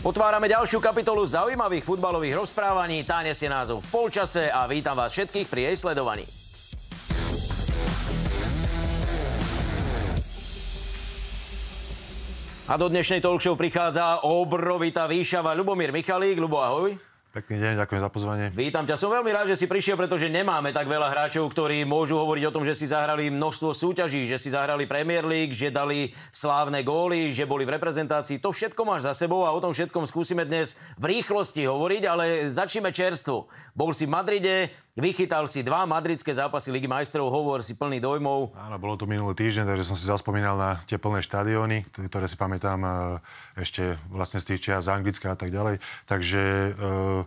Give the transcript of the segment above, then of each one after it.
Otvárame ďalšiu kapitolu zaujímavých futbalových rozprávaní. Tá nesie názov v polčase a vítam vás všetkých pri jej sledovaní. A do dnešnej talkshow prichádza obrovitá výšava Lubomír Michalík. Lubo, ahoj. Pekný deň, ďakujem za pozvanie. Vítam ťa, som veľmi rád, že si prišiel, pretože nemáme tak veľa hráčov, ktorí môžu hovoriť o tom, že si zahrali množstvo súťaží, že si zahrali Premier League, že dali slávne góly, že boli v reprezentácii. To všetko máš za sebou a o tom všetkom skúsime dnes v rýchlosti hovoriť, ale začneme čerstvo. Bol si v Madride, vychytal si dva madridské zápasy Ligy majstrov, hovor si plný dojmov. Áno, bolo to minulý týždeň, takže som si zaspomínal na tie plné štadióny, ktoré si pamätám eh, ešte vlastne z tých čias z Anglicka a tak ďalej. Takže eh,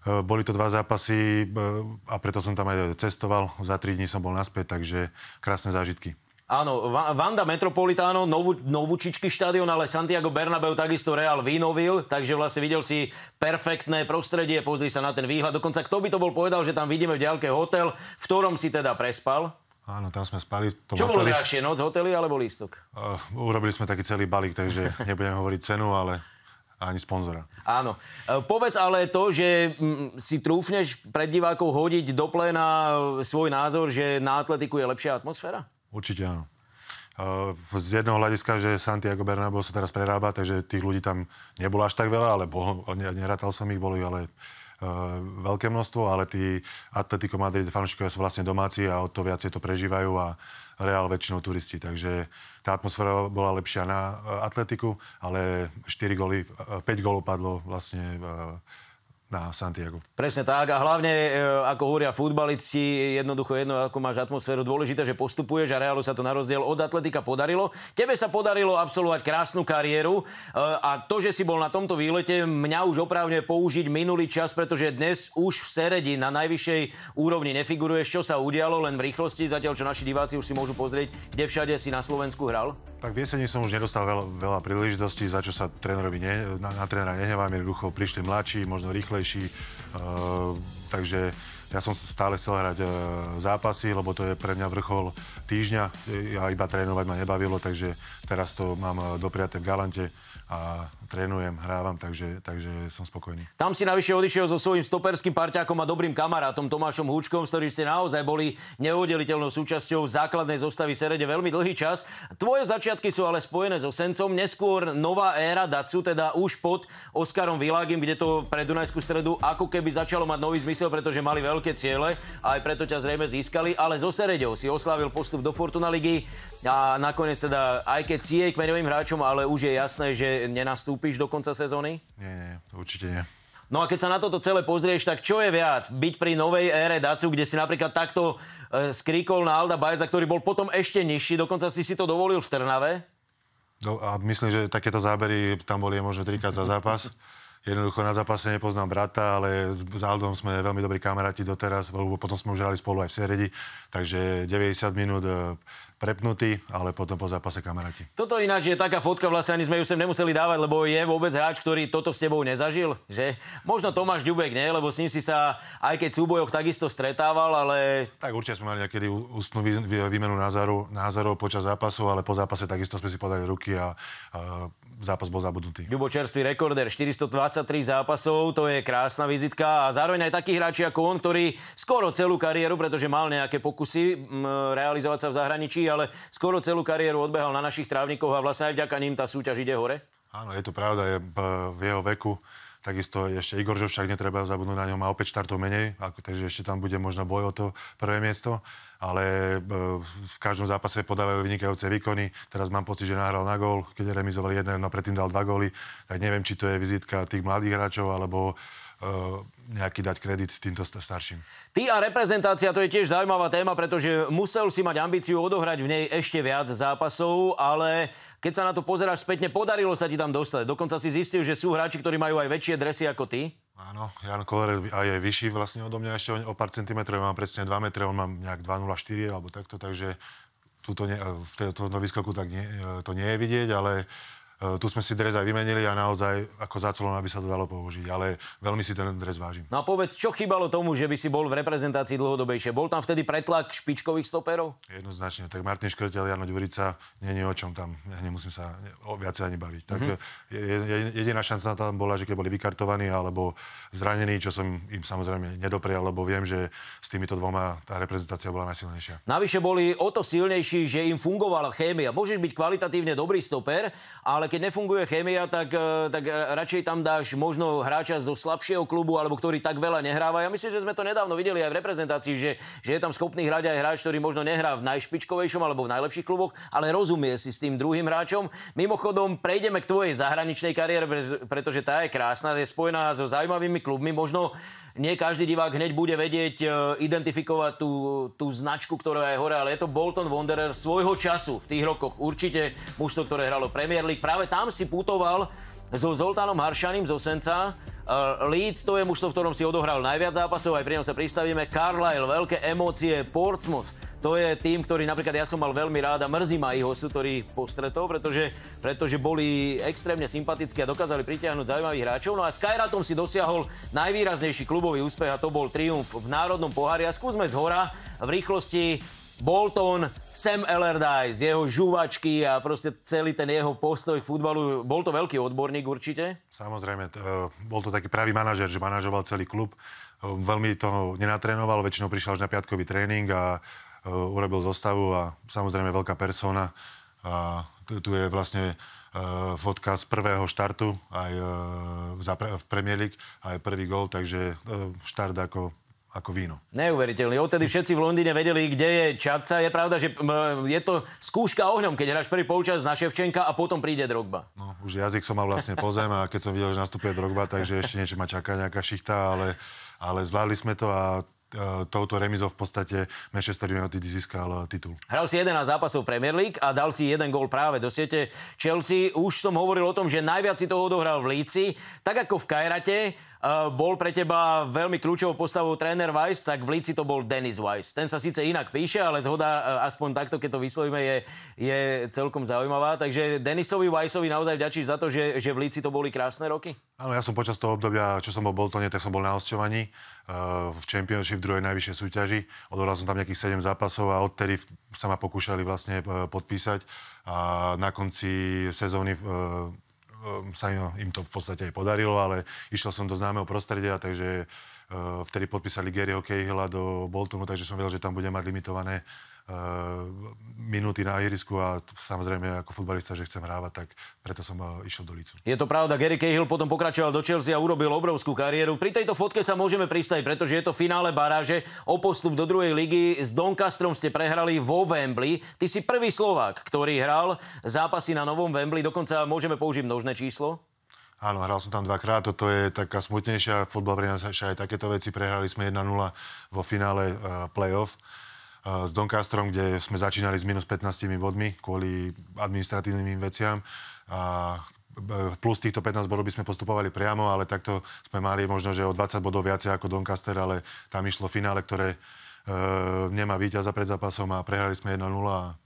Eh, boli to dva zápasy eh, a preto som tam aj cestoval. Za tri dní som bol naspäť, takže krásne zážitky. Áno, Vanda Metropolitano, novú, Novučičky štadión, ale Santiago Bernabeu takisto Real vynovil, takže vlastne videl si perfektné prostredie, pozri sa na ten výhľad. Dokonca kto by to bol povedal, že tam vidíme v ďalke hotel, v ktorom si teda prespal? Áno, tam sme spali. tom Čo bolo drahšie, noc, hotely alebo lístok? Uh, urobili sme taký celý balík, takže nebudem hovoriť cenu, ale ani sponzora. Áno. E, povedz ale to, že mm, si trúfneš pred divákov hodiť do pléna e, svoj názor, že na atletiku je lepšia atmosféra? Určite áno. E, z jedného hľadiska, že Santiago Bernabéu sa teraz prerába, takže tých ľudí tam nebolo až tak veľa, ale bol, nerátal som ich, boli ale Eh, veľké množstvo, ale tí Atletico Madrid fanúšikovia sú vlastne domáci a o to viacej to prežívajú a Real väčšinou turisti, takže tá atmosféra bola lepšia na eh, Atletiku, ale 4 góly, 5 eh, gólov padlo vlastne na Santiago. Presne tak a hlavne, e, ako hovoria futbalisti, jednoducho jedno, ako máš atmosféru, dôležité, že postupuješ a Realu sa to na rozdiel od Atletika podarilo. Tebe sa podarilo absolvovať krásnu kariéru e, a to, že si bol na tomto výlete, mňa už oprávne použiť minulý čas, pretože dnes už v Seredi na najvyššej úrovni nefiguruješ, čo sa udialo len v rýchlosti, zatiaľ čo naši diváci už si môžu pozrieť, kde všade si na Slovensku hral. Tak v jeseni som už nedostal veľa, veľa príležitostí, za čo sa trénerovi ne, na, na trénera nehnevám. Jednoducho prišli mladší, možno rýchlejší, uh, takže ja som stále chcel hrať uh, zápasy, lebo to je pre mňa vrchol týždňa. Ja iba trénovať ma nebavilo, takže teraz to mám eh, dopriate v Galante a trénujem, hrávam, takže, takže som spokojný. Tam si navyše odišiel so svojím stoperským parťákom a dobrým kamarátom Tomášom Húčkom, s ktorým ste naozaj boli neoddeliteľnou súčasťou základnej zostavy Serede veľmi dlhý čas. Tvoje začiatky sú ale spojené so Sencom, neskôr nová éra Dacu, teda už pod Oskarom Világim, kde to pre Dunajskú stredu ako keby začalo mať nový zmysel, pretože mali veľké ciele a aj preto ťa zrejme získali, ale zo Seredou si oslávil postup do Fortuna ligy a nakoniec teda, aj keď si je kmeňovým hráčom, ale už je jasné, že nenastúpi kúpiš do konca sezóny? Nie, nie, určite nie. No a keď sa na toto celé pozrieš, tak čo je viac? Byť pri novej ére Dacu, kde si napríklad takto e, skríkol na Alda Bajza, ktorý bol potom ešte nižší, dokonca si si to dovolil v Trnave? No a myslím, že takéto zábery tam boli možno trikrát za zápas. Jednoducho na zápase nepoznám brata, ale s, s Aldom sme veľmi dobrí kamaráti doteraz, lebo potom sme už hrali spolu aj v Seredi. Takže 90 minút e, prepnutý, ale potom po zápase kamaráti. Toto ináč je taká fotka, vlastne ani sme ju sem nemuseli dávať, lebo je vôbec hráč, ktorý toto s tebou nezažil, že? Možno Tomáš Ďubek nie, lebo s ním si sa aj keď súbojoch takisto stretával, ale... Tak určite sme mali niekedy ústnu výmenu názorov, názorov počas zápasu, ale po zápase takisto sme si podali ruky a, a zápas bol zabudnutý. Ľubo čerstvý rekorder, 423 zápasov, to je krásna vizitka a zároveň aj takí hráči ako on, ktorý skoro celú kariéru, pretože mal nejaké pokusy m, realizovať sa v zahraničí ale skoro celú kariéru odbehal na našich trávnikoch a vlastne aj vďaka ním tá súťaž ide hore? Áno, je to pravda, je v jeho veku. Takisto ešte Igor Žovšak, netreba zabudnúť na ňom, má opäť štartov menej, ako, takže ešte tam bude možno boj o to prvé miesto ale e, v každom zápase podávajú vynikajúce výkony. Teraz mám pocit, že nahral na gól, keď remizovali jeden, no predtým dal dva góly, tak neviem, či to je vizitka tých mladých hráčov, alebo Eh, nejaký dať kredit týmto starším. Ty a reprezentácia, to je tiež zaujímavá téma, pretože musel si mať ambíciu odohrať v nej ešte viac zápasov, ale keď sa na to pozeráš spätne, podarilo sa ti tam dostať. Dokonca si zistil, že sú hráči, ktorí majú aj väčšie dresy ako ty. Áno, Jan Koller aj je vyšší vlastne odo mňa ešte o pár centimetrov, ja mám presne 2 metre, on má nejak 2,04 alebo takto, takže tuto ne, v tomto výskoku tak nie, e, to nie je vidieť, ale Eh, tu sme si dres aj vymenili a naozaj ako za celom, aby sa to dalo použiť. Ale veľmi si ten dres vážim. No a povedz, čo chýbalo tomu, že by si bol v reprezentácii dlhodobejšie? Bol tam vtedy pretlak špičkových stoperov? Jednoznačne. Tak Martin Škrtel, Jarno Ďurica, nie, je o čom tam. Ja nemusím sa o viacej ani baviť. Tak mm-hmm. je, je, jediná šanca tam bola, že keď boli vykartovaní alebo zranení, čo som im samozrejme nedoprial, lebo viem, že s týmito dvoma tá reprezentácia bola najsilnejšia. Navyše boli o to silnejší, že im fungovala chémia. Môžeš byť kvalitatívne dobrý stoper, ale keď nefunguje chémia, tak, e, tak e, radšej tam dáš možno hráča zo slabšieho klubu, alebo ktorý tak veľa nehráva. Ja myslím, že sme to nedávno videli aj v reprezentácii, že, že je tam schopný hrať aj hráč, ktorý možno nehrá v najšpičkovejšom alebo v najlepších kluboch, ale rozumie si s tým druhým hráčom. Mimochodom, prejdeme k tvojej zahraničnej kariére, pretože tá je krásna, je spojená so zaujímavými klubmi. Možno nie každý divák hneď bude vedieť e, identifikovať tú, tú značku, ktorá je hore, ale je to Bolton Wanderer svojho času, v tých rokoch určite mužstvo, ktoré hralo Premier League. Práve tam si putoval so Zoltánom Haršaním zo Senca. E, Leeds to je mužstvo, v ktorom si odohral najviac zápasov, aj pri ňom sa pristavíme. Carlisle, veľké emócie, Portsmouth to je tým, ktorý napríklad ja som mal veľmi rád a mrzí ma ich hostu, ktorý postretol, pretože, pretože boli extrémne sympatickí a dokázali pritiahnuť zaujímavých hráčov. No a s Kajratom si dosiahol najvýraznejší klubový úspech a to bol triumf v Národnom pohári. A skúsme z hora v rýchlosti Bolton, Sam Allardyce, jeho žuvačky a proste celý ten jeho postoj k futbalu. Bol to veľký odborník určite? Samozrejme, t- e, bol to taký pravý manažer, že manažoval celý klub. E, veľmi toho nenatrénoval, väčšinou prišiel až na piatkový tréning a Eh, urobil zostavu a samozrejme veľká persona. A tu je vlastne eh, fotka z prvého štartu aj eh, v Premier League, aj prvý gol, takže štart ako ako víno. Neuveriteľný. Odtedy všetci v Londýne vedeli, kde je Čaca. Je pravda, že je to skúška ohňom, keď hráš prvý polčas na Ševčenka a potom príde Drogba. No, už jazyk som mal vlastne po zem a keď som videl, že nastupuje Drogba, takže ešte niečo ma čaká, nejaká šichta, ale, ale zvládli sme to a Eh, touto remizou v podstate Manchester United získal eh, titul. Hral si 11 zápasov Premier League a dal si jeden gól práve do siete Chelsea. Už som hovoril o tom, že najviac si toho odohral v Líci. Tak ako v Kajrate eh, bol pre teba veľmi kľúčovou postavou tréner Weiss, tak v Líci to bol Dennis Weiss. Ten sa síce inak píše, ale zhoda aspoň takto, keď to vyslovíme, je, je celkom zaujímavá. Takže Denisovi Weissovi naozaj vďačíš za to, že, že v Líci to boli krásne roky? Áno, ja som počas toho obdobia, čo som bol v Boltone, tak som bol na osťovaní v Championship, v druhej najvyššej súťaži. Odohral som tam nejakých 7 zápasov a odtedy sa ma pokúšali vlastne e, podpísať a na konci sezóny e, e, sa no, im to v podstate aj podarilo, ale išiel som do známeho prostredia, takže vtedy podpísali Garyho Cahilla do Boltonu, takže som vedel, že tam bude mať limitované Ehm, minúty na ihrisku a samozrejme ako futbalista, že chcem hrávať, tak preto som eh, išiel do Lícu. Je to pravda, Gary Cahill potom pokračoval do Chelsea a urobil obrovskú kariéru. Pri tejto fotke sa môžeme pristaviť, pretože je to finále baráže o postup do druhej ligy. S Doncastrom ste prehrali vo Wembley. Ty si prvý Slovák, ktorý hral zápasy na novom Wembley. Dokonca môžeme použiť množné číslo. Áno, hral som tam dvakrát, toto je taká smutnejšia, futbal prináša aj takéto veci, prehrali sme 1-0 vo finále uh, play-off. Eh, s Doncastrom, kde sme začínali s minus 15 bodmi kvôli administratívnym veciam. A eh, plus týchto 15 bodov by sme postupovali priamo, ale takto sme mali možno, že o 20 bodov viacej ako Doncaster, ale tam išlo finále, ktoré Ehm, nemá víťaza pred zápasom a prehrali sme 1-0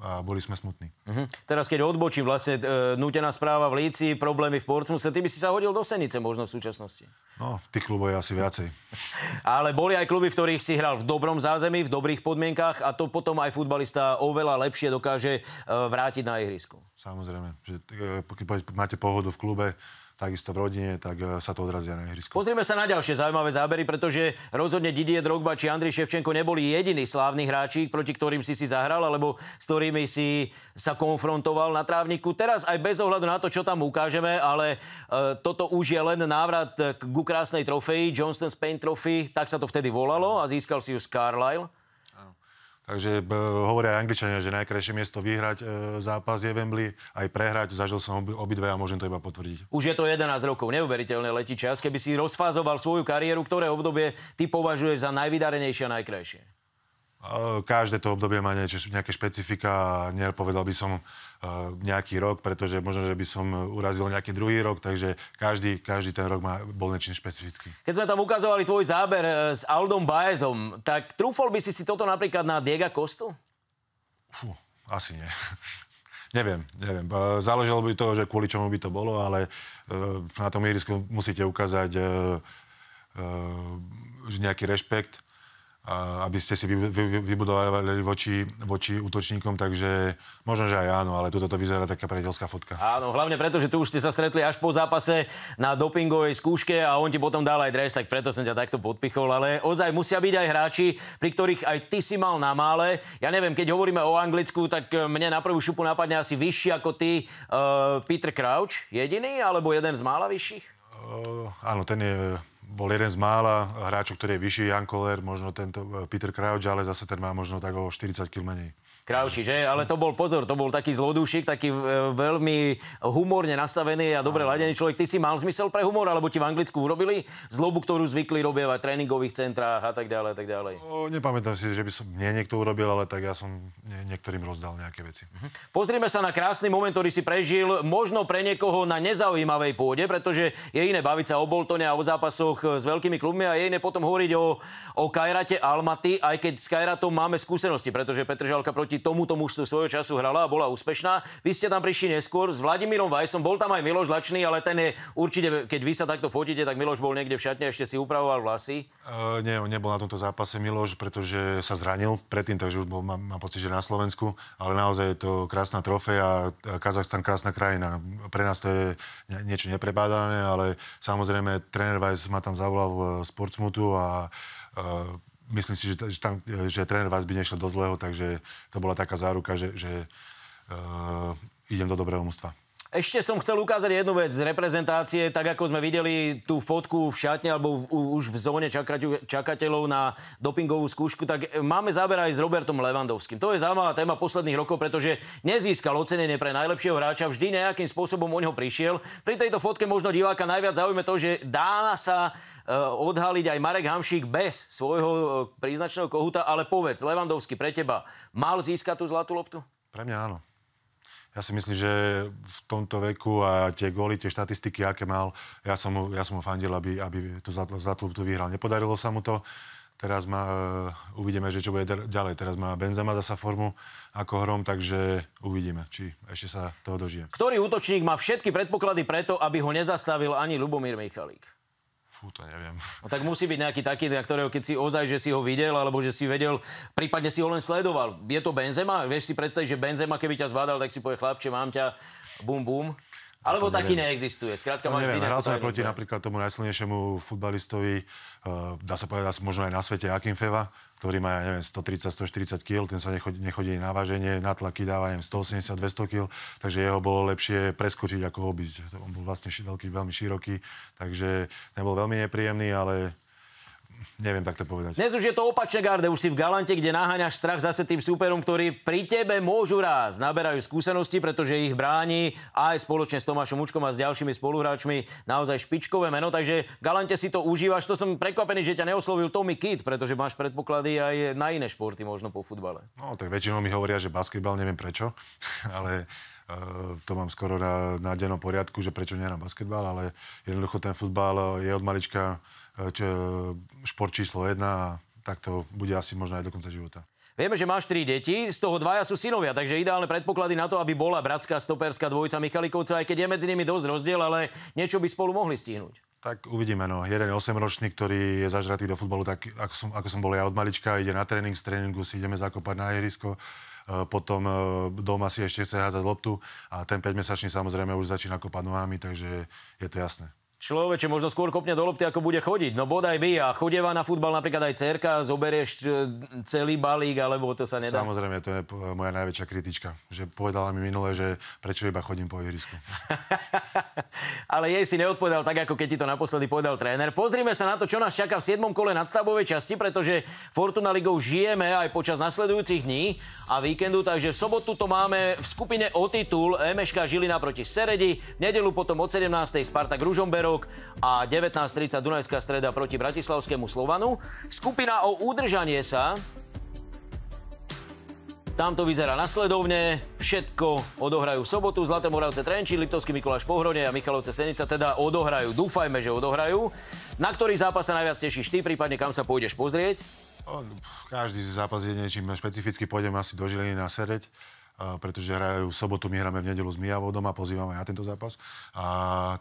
a boli sme smutní. Uh-huh. Teraz keď odbočím, vlastne e, nutená správa v Líci, problémy v Portsmuse, ty by si sa hodil do Senice možno v súčasnosti. No, tých klubov je asi viacej. Ale boli aj kluby, v ktorých si hral v dobrom zázemí, v dobrých podmienkach a to potom aj futbalista oveľa lepšie dokáže e, vrátiť na ihrisku. Samozrejme, že, e, keď máte pohodu v klube, takisto v rodine, tak e, sa to odrazia na ihrisku. Pozrieme sa na ďalšie zaujímavé zábery, pretože rozhodne Didier Drogba či Andrej Ševčenko neboli jediní slávni hráči, proti ktorým si si zahral alebo s ktorými si sa konfrontoval na trávniku. Teraz aj bez ohľadu na to, čo tam ukážeme, ale e, toto už je len návrat k krásnej trofeji, Johnston Spain Trophy, tak sa to vtedy volalo a získal si ju z Carlisle. Takže eh, hovoria aj Angličania, že najkrajšie miesto vyhrať e, zápas je Wembley, aj prehrať. Zažil som ob, obidve a môžem to iba potvrdiť. Už je to 11 rokov, neuveriteľné letí čas. Keby si rozfázoval svoju kariéru, ktoré obdobie ty považuješ za najvydarenejšie a najkrajšie? E, každé to obdobie má niečo, nejaké špecifika. Nepovedal by som Eh, nejaký rok, pretože možno, že by som urazil nejaký druhý rok, takže každý, každý ten rok má, bol niečím špecifický. Keď sme tam ukazovali tvoj záber eh, s Aldom Baezom, tak trúfol by si si toto napríklad na Diega Kostu? Fú, asi nie. Neviem, neviem. Eh, záležalo by to, že kvôli čomu by to bolo, ale na tom ihrisku musíte ukázať nejaký rešpekt aby ste si vybudovali voči, voči útočníkom, takže možno, že aj áno, ale tuto to vyzerá taká predelská fotka. Áno, hlavne preto, že tu už ste sa stretli až po zápase na dopingovej skúške a on ti potom dal aj dres, tak preto som ťa takto podpichol, ale ozaj musia byť aj hráči, pri ktorých aj ty si mal na mále. Ja neviem, keď hovoríme o Anglicku, tak mne na prvú šupu napadne asi vyšší ako ty uh, Peter Crouch, jediný, alebo jeden z mála vyšších? Uh, áno, ten je bol jeden z mála hráčov, ktorý je vyšší, Jan Koller, možno tento eh, Peter Krajoč, ale zase ten má možno tak o 40 kg menej. Krauči, že? Ale to bol, pozor, to bol taký zlodušik, taký e, veľmi humorne nastavený a dobre ladený človek. Ty si mal zmysel pre humor, alebo ti v Anglicku urobili zlobu, ktorú zvykli robievať v tréningových centrách a tak ďalej, a tak ďalej? O, no, nepamätám si, že by som nie niekto urobil, ale tak ja som nie, niektorým rozdal nejaké veci. Mhm. Pozrime sa na krásny moment, ktorý si prežil, možno pre niekoho na nezaujímavej pôde, pretože je iné baviť sa o Boltone a o zápasoch e, s veľkými klubmi a je iné potom hovoriť o, o Kajrate Almaty, aj keď s Kajratom máme skúsenosti, pretože Petržalka proti proti tomuto mužstvu svojho času hrala a bola úspešná. Vy ste tam prišli neskôr s Vladimírom Vajsom, bol tam aj Miloš Lačný, ale ten je určite, keď vy sa takto fotíte, tak Miloš bol niekde v šatne a ešte si upravoval vlasy. Uh, nie, on nebol na tomto zápase Miloš, pretože sa zranil predtým, takže už bol, mám, mám pocit, že na Slovensku, ale naozaj je to krásna trofej a Kazachstan krásna krajina. Pre nás to je niečo neprebádané, ale samozrejme tréner Vajs ma tam zavolal v eh, Sportsmutu a uh, myslím si, že, že, tam, že tréner vás by nešiel do zlého, takže to bola taká záruka, že, že uh, idem do dobrého mústva. Ešte som chcel ukázať jednu vec z reprezentácie, tak ako sme videli tú fotku v šatne alebo v, už v zóne čakať, čakateľov na dopingovú skúšku, tak e, máme záber aj s Robertom Levandovským. To je zaujímavá téma posledných rokov, pretože nezískal ocenenie pre najlepšieho hráča, vždy nejakým spôsobom o neho prišiel. Pri tejto fotke možno diváka najviac zaujíma to, že dá sa e, odhaliť aj Marek Hamšík bez svojho e, príznačného kohuta, ale povedz, Levandovský pre teba mal získať tú zlatú loptu? Pre mňa áno ja si myslím, že v tomto veku a tie góly, tie štatistiky, aké mal, ja som mu, ja som mu fandil, aby, aby za, zatlub tu vyhral. Nepodarilo sa mu to. Teraz má, e, uvidíme, že čo bude ďalej. Teraz má Benzema zasa formu ako hrom, takže uvidíme, či ešte sa toho dožije. Ktorý útočník má všetky predpoklady preto, aby ho nezastavil ani Lubomír Michalík? Fú, to neviem. No tak musí byť nejaký taký, na ktorého keď si ozaj, že si ho videl, alebo že si vedel, prípadne si ho len sledoval. Je to Benzema? Vieš si predstaviť, že Benzema, keby ťa zbadal, tak si povie, chlapče, mám ťa, bum, bum. Alebo taký neviem. neexistuje. Skrátka, no, neviem, hral som proti napríklad tomu najsilnejšiemu futbalistovi, uh, dá sa povedať, možno aj na svete, Akinfeva ktorý má, ja neviem, 130-140 kg, ten sa nechodí, nechodí na váženie, na tlaky dáva, neviem, 180-200 kg, takže jeho bolo lepšie preskočiť ako obísť. On bol vlastne veľký, veľmi široký, takže nebol veľmi nepríjemný, ale Neviem takto povedať. Dnes už je to opačne garde, už si v Galante, kde naháňaš strach zase tým súperom, ktorí pri tebe môžu raz. Naberajú skúsenosti, pretože ich bráni aj spoločne s Tomášom Učkom a s ďalšími spoluhráčmi naozaj špičkové meno, takže v Galante si to užívaš. To som prekvapený, že ťa neoslovil Tommy Kid, pretože máš predpoklady aj na iné športy, možno po futbale. No, tak väčšinou mi hovoria, že basketbal, neviem prečo, ale eh, to mám skoro na, na dennom poriadku, že prečo nie na basketbal, ale jednoducho ten futbal eh, je od malička E, čo, e, šport číslo jedna a tak to bude asi možno aj do konca života. Vieme, že máš tri deti, z toho dvaja sú synovia, takže ideálne predpoklady na to, aby bola bratská stoperská dvojica Michalikovca, aj keď je medzi nimi dosť rozdiel, ale niečo by spolu mohli stihnúť. Tak uvidíme, no. Jeden je 8-ročný, ktorý je zažratý do futbalu, tak ako som, ako som bol ja od malička, ide na tréning, z tréningu si ideme zakopať na ihrisko, e, potom doma si ešte chce házať loptu a ten 5-mesačný samozrejme už začína kopať nohami, takže je to jasné. Človeče, možno skôr kopne do lopty, ako bude chodiť. No bodaj by a chodeva na futbal napríklad aj cerka, zoberieš e, celý balík, alebo to sa nedá. Samozrejme, to je moja najväčšia kritička, že povedala mi minule, že prečo iba chodím po ihrisku. Ale jej si neodpovedal tak, ako keď ti to naposledy povedal tréner. Pozrime sa na to, čo nás čaká v 7. kole nadstavovej časti, pretože Fortuna Ligou žijeme aj počas nasledujúcich dní a víkendu, takže v sobotu to máme v skupine o titul Emeška Žilina proti Seredi, v nedelu potom od 17. Spartak Ružomberov piatok a 19.30 Dunajská streda proti Bratislavskému Slovanu. Skupina o udržanie sa tam to vyzerá nasledovne. Všetko odohrajú v sobotu. Zlaté Moravce Trenčín, Liptovský Mikuláš pohronie a Michalovce Senica teda odohrajú. Dúfajme, že odohrajú. Na ktorý zápas sa najviac tešíš ty, prípadne kam sa pôjdeš pozrieť? Každý zápas je niečím špecificky. Pôjdem asi do Žiliny Sereď pretože hrajú v sobotu, my hráme v nedelu s Mijavodom a pozývame aj na tento zápas. A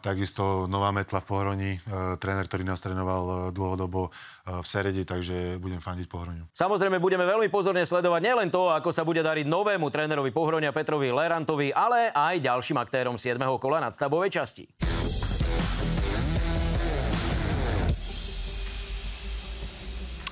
takisto nová metla v Pohroni, e, tréner, ktorý nás trénoval e, dlhodobo e, v Seredi, takže budem fandiť Pohroniu. Samozrejme, budeme veľmi pozorne sledovať nielen to, ako sa bude dariť novému trénerovi Pohronia Petrovi Lerantovi, ale aj ďalším aktérom 7. kola nadstavovej časti.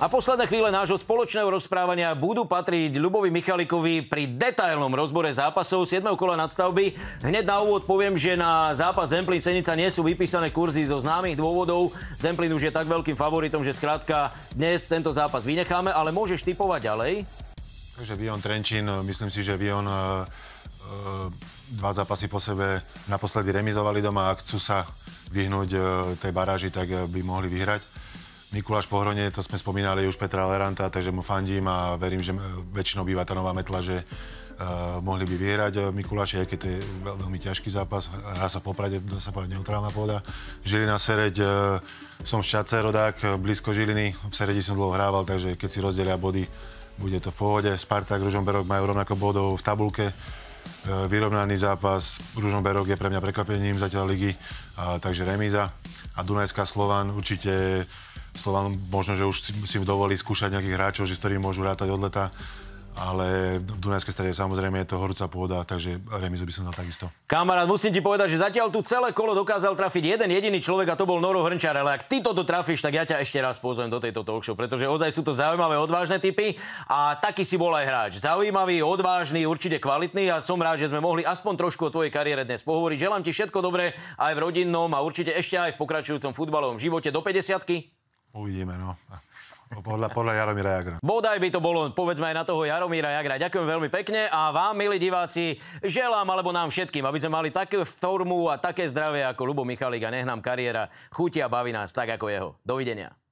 A posledné chvíle nášho spoločného rozprávania budú patriť Ľubovi Michalikovi pri detailnom rozbore zápasov 7. kola nadstavby. Hneď na úvod poviem, že na zápas Zemplín Senica nie sú vypísané kurzy zo známych dôvodov. Zemplín už je tak veľkým favoritom, že skrátka dnes tento zápas vynecháme, ale môžeš typovať ďalej. Takže Vion Trenčín, myslím si, že Vion e, e, dva zápasy po sebe naposledy remizovali doma a chcú sa vyhnúť e, tej baráži, tak by mohli vyhrať. Mikuláš Pohronie, to sme spomínali už Petra Leranta, takže mu fandím a verím, že eh, väčšinou býva tá nová metla, že Uh, mohli by vyhrať eh, Mikuláš. aj keď to je veľ, veľmi ťažký zápas. Hrá sa Poprade, dá sa povedať neutrálna pôda. Žilina Sereď, uh, som šťace rodák, blízko Žiliny, v Seredi som dlho hrával, takže keď si rozdelia body, bude to v pohode. Spartak, Ružomberok majú rovnako bodov v tabulke. Uh, vyrovnaný zápas, Ružomberok je pre mňa prekvapením zatiaľ ligy, takže remíza. A Dunajská Slovan určite Slovan no, možno, že už si, si dovolí skúšať nejakých hráčov, že s ktorými môžu rátať od leta ale v Dunajskej strede samozrejme je to horúca pôda, takže remizu by som dal takisto. Kamarát, musím ti povedať, že zatiaľ tu celé kolo dokázal trafiť jeden jediný človek a to bol Noro Hrnčar, ale ak ty toto trafíš, tak ja ťa ešte raz pozvem do tejto talk show, pretože ozaj sú to zaujímavé, odvážne typy a taký si bol aj hráč. Zaujímavý, odvážny, určite kvalitný a som rád, že sme mohli aspoň trošku o tvojej kariére dnes pohovoriť. Želám ti všetko dobré aj v rodinnom a určite ešte aj v pokračujúcom futbalovom živote do 50 -ky. Uvidíme, no. Podľa, podľa Jaromíra Jagra. Bodaj by to bolo, povedzme aj na toho Jaromíra Jagra. Ďakujem veľmi pekne a vám, milí diváci, želám, alebo nám všetkým, aby sme mali takú formu a také zdravie ako Lubo Michalík a nech nám kariéra chutia baví nás tak ako jeho. Dovidenia.